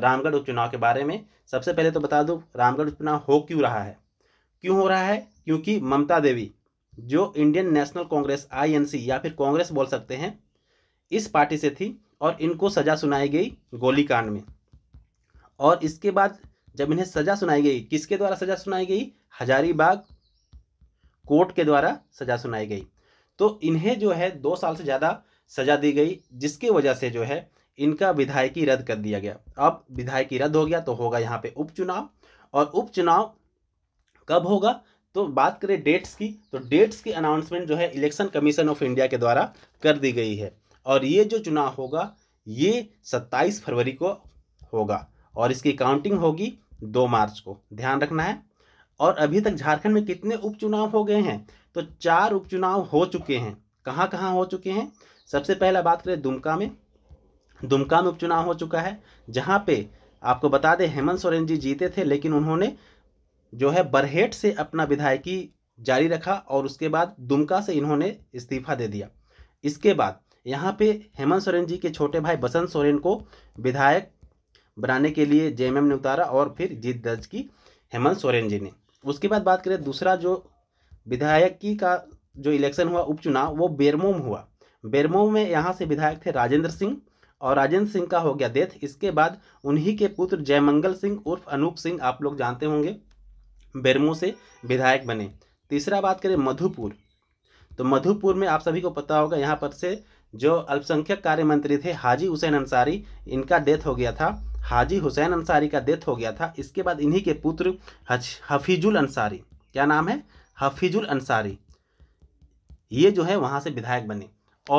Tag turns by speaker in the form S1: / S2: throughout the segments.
S1: रामगढ़ उपचुनाव के बारे में सबसे पहले तो बता दूँ रामगढ़ उपचुनाव हो क्यों रहा है क्यों हो रहा है क्योंकि ममता देवी जो इंडियन नेशनल कांग्रेस आईएनसी या फिर कांग्रेस बोल सकते हैं इस पार्टी से थी और इनको सज़ा सुनाई गई गोलीकांड में और इसके बाद जब इन्हें सज़ा सुनाई गई किसके द्वारा सज़ा सुनाई गई हजारीबाग कोर्ट के द्वारा सज़ा सुनाई गई तो इन्हें जो है दो साल से ज़्यादा सज़ा दी गई जिसकी वजह से जो है इनका विधायकी रद्द कर दिया गया अब विधायकी रद्द हो गया तो होगा यहाँ पे उपचुनाव और उपचुनाव कब होगा तो बात करें डेट्स की तो डेट्स की अनाउंसमेंट जो है इलेक्शन कमीशन ऑफ इंडिया के द्वारा कर दी गई है और ये जो चुनाव होगा ये 27 फरवरी को होगा और इसकी काउंटिंग होगी 2 मार्च को ध्यान रखना है और अभी तक झारखंड में कितने उपचुनाव हो गए हैं तो चार उपचुनाव हो चुके हैं कहाँ कहाँ हो चुके हैं सबसे पहला बात करें दुमका में दुमका में उपचुनाव हो चुका है जहाँ पे आपको बता दें हेमंत सोरेन जी जीते थे लेकिन उन्होंने जो है बरहेट से अपना विधायकी जारी रखा और उसके बाद दुमका से इन्होंने इस्तीफा दे दिया इसके बाद यहाँ पे हेमंत सोरेन जी के छोटे भाई बसंत सोरेन को विधायक बनाने के लिए जे ने उतारा और फिर जीत दर्ज की हेमंत सोरेन जी ने उसके बाद बात करें दूसरा जो विधायकी का जो इलेक्शन हुआ उपचुनाव वो बेरमोम हुआ बेरमोम में यहाँ से विधायक थे राजेंद्र सिंह और राजेंद्र सिंह का हो गया डेथ इसके बाद उन्हीं के पुत्र जयमंगल सिंह उर्फ अनूप सिंह आप लोग जानते होंगे बेरमो से विधायक बने तीसरा बात करें मधुपुर तो मधुपुर में आप सभी को पता होगा यहाँ पर से जो अल्पसंख्यक कार्य मंत्री थे हाजी हुसैन अंसारी इनका डेथ हो गया था हाजी हुसैन अंसारी का डेथ हो गया था इसके बाद इन्हीं के पुत्र हफीजुल अंसारी क्या नाम है हफीजुल अंसारी ये जो है वहाँ से विधायक बने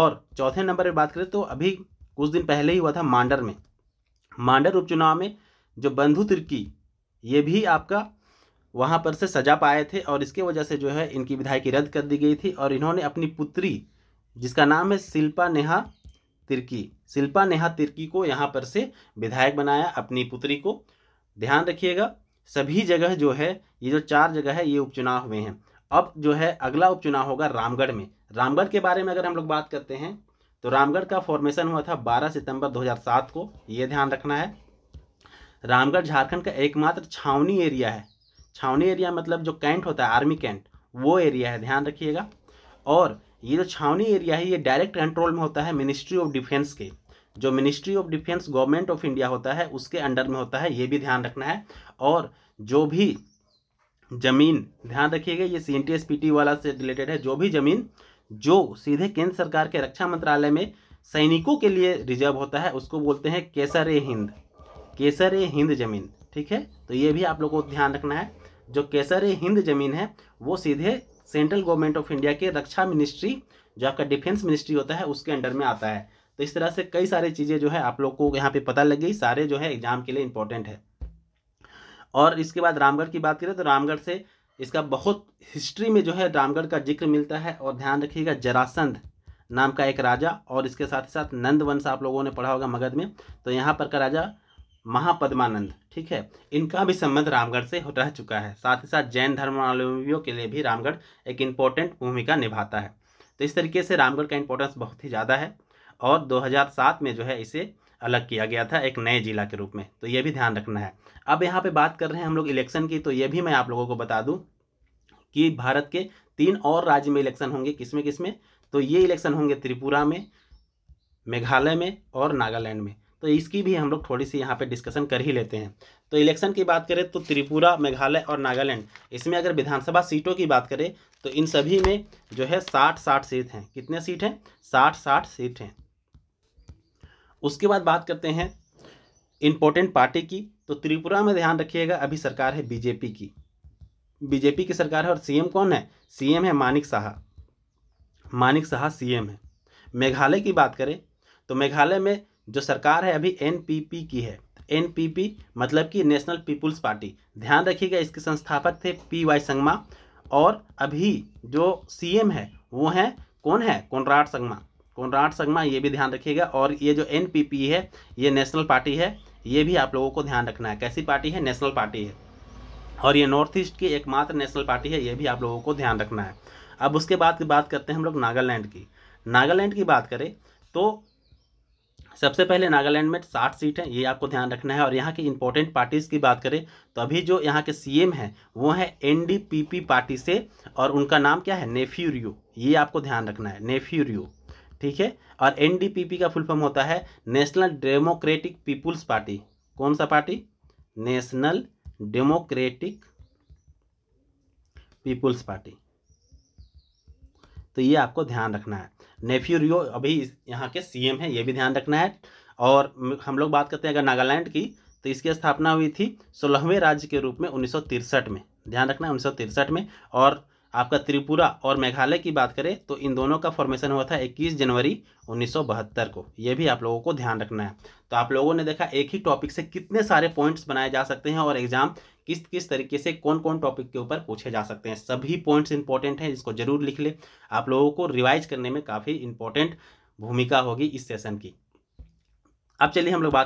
S1: और चौथे नंबर पर बात करें तो अभी कुछ दिन पहले ही हुआ था मांडर में मांडर उपचुनाव में जो बंधु तिर्की ये भी आपका वहाँ पर से सजा पाए थे और इसके वजह से जो है इनकी विधायकी रद्द कर दी गई थी और इन्होंने अपनी पुत्री जिसका नाम है शिल्पा नेहा तिर्की शिल्पा नेहा तिर्की को यहाँ पर से विधायक बनाया अपनी पुत्री को ध्यान रखिएगा सभी जगह जो है ये जो चार जगह है ये उपचुनाव हुए हैं अब जो है अगला उपचुनाव होगा रामगढ़ में रामगढ़ के बारे में अगर हम लोग बात करते हैं तो रामगढ़ का फॉर्मेशन हुआ था 12 सितंबर 2007 को ये ध्यान रखना है रामगढ़ झारखंड का एकमात्र छावनी एरिया है छावनी एरिया मतलब जो कैंट होता है आर्मी कैंट वो एरिया है ध्यान रखिएगा और ये जो छावनी एरिया है ये डायरेक्ट कंट्रोल में होता है मिनिस्ट्री ऑफ डिफेंस के जो ministry of defence government of India होता है उसके अंडर में होता है ये भी ध्यान रखना है और जो भी ज़मीन ध्यान रखिएगा ये सी एन वाला से रिलेटेड है जो भी ज़मीन जो सीधे केंद्र सरकार के रक्षा मंत्रालय में सैनिकों के लिए रिजर्व होता है उसको बोलते हैं केसर ए हिंद केसर ए हिंद जमीन ठीक है तो ये भी आप लोगों को ध्यान रखना है जो केसर ए हिंद जमीन है वो सीधे सेंट्रल गवर्नमेंट ऑफ इंडिया के रक्षा मिनिस्ट्री जो आपका डिफेंस मिनिस्ट्री होता है उसके अंडर में आता है तो इस तरह से कई सारी चीज़ें जो है आप लोग को यहाँ पे पता लग गई सारे जो है एग्जाम के लिए इंपॉर्टेंट है और इसके बाद रामगढ़ की बात करें तो रामगढ़ से इसका बहुत हिस्ट्री में जो है रामगढ़ का जिक्र मिलता है और ध्यान रखिएगा जरासंध नाम का एक राजा और इसके साथ ही साथ नंद वंश आप लोगों ने पढ़ा होगा मगध में तो यहाँ पर का राजा महापद्मानंद ठीक है इनका भी संबंध रामगढ़ से रह चुका है साथ ही साथ जैन धर्मावलंबियों के लिए भी रामगढ़ एक इम्पोर्टेंट भूमिका निभाता है तो इस तरीके से रामगढ़ का इम्पोर्टेंस बहुत ही ज़्यादा है और 2007 में जो है इसे अलग किया गया था एक नए जिला के रूप में तो ये भी ध्यान रखना है अब यहाँ पे बात कर रहे हैं हम लोग इलेक्शन की तो ये भी मैं आप लोगों को बता दूँ कि भारत के तीन और राज्य में इलेक्शन होंगे किसमें किसमें तो ये इलेक्शन होंगे त्रिपुरा में मेघालय में और नागालैंड में तो इसकी भी हम लोग थोड़ी सी यहाँ पे डिस्कशन कर ही लेते हैं तो इलेक्शन की बात करें तो त्रिपुरा मेघालय और नागालैंड इसमें अगर विधानसभा सीटों की बात करें तो इन सभी में जो है साठ साठ सीट हैं कितने सीट हैं साठ साठ सीट हैं उसके बाद बात करते हैं इम्पोर्टेंट पार्टी की तो त्रिपुरा में ध्यान रखिएगा अभी सरकार है बीजेपी की बीजेपी की सरकार है और सीएम कौन है सीएम है मानिक साहा मानिक साहा सीएम है मेघालय की बात करें तो मेघालय में जो सरकार है अभी एनपीपी की है एनपीपी मतलब कि नेशनल पीपुल्स पार्टी ध्यान रखिएगा इसके संस्थापक थे पी वाई संगमा और अभी जो सीएम है वो हैं कौन है कौनराड संगमा कोनराड संगमा ये भी ध्यान रखिएगा और ये जो एन है ये नेशनल पार्टी है ये भी आप लोगों को ध्यान रखना है कैसी पार्टी है नेशनल पार्टी है और ये नॉर्थ ईस्ट की एकमात्र नेशनल पार्टी है ये भी आप लोगों को ध्यान रखना है अब उसके बाद की बात करते हैं हम लोग नागालैंड की नागालैंड की बात करें तो सबसे पहले नागालैंड में साठ सीट हैं ये आपको ध्यान रखना है और यहाँ की इंपॉर्टेंट पार्टीज़ की बात करें तो अभी जो यहाँ के सी हैं वो हैं एन पार्टी से और उनका नाम क्या है नेफ्यूरियो ये आपको ध्यान रखना है नेफ्यूरियो ठीक है और एनडीपीपी का फुल फॉर्म होता है नेशनल डेमोक्रेटिक पीपुल्स पार्टी कौन सा party national democratic people's party तो ये आपको ध्यान रखना है नेफ्यू रियो अभी यहाँ के सीएम है ये भी ध्यान रखना है और हम लोग बात करते हैं अगर नागालैंड की तो इसकी स्थापना हुई थी सोलहवें राज्य के रूप में उन्नीस में ध्यान रखना है उन्नीस में और आपका त्रिपुरा और मेघालय की बात करें तो इन दोनों का फॉर्मेशन हुआ था 21 जनवरी 1972 को यह भी आप लोगों को ध्यान रखना है तो आप लोगों ने देखा एक ही टॉपिक से कितने सारे पॉइंट्स बनाए जा सकते हैं और एग्जाम किस किस तरीके से कौन कौन टॉपिक के ऊपर पूछे जा सकते हैं सभी पॉइंट्स इंपॉर्टेंट हैं इसको जरूर लिख ले आप लोगों को रिवाइज करने में काफ़ी इंपॉर्टेंट भूमिका होगी इस सेशन की अब चलिए हम लोग बात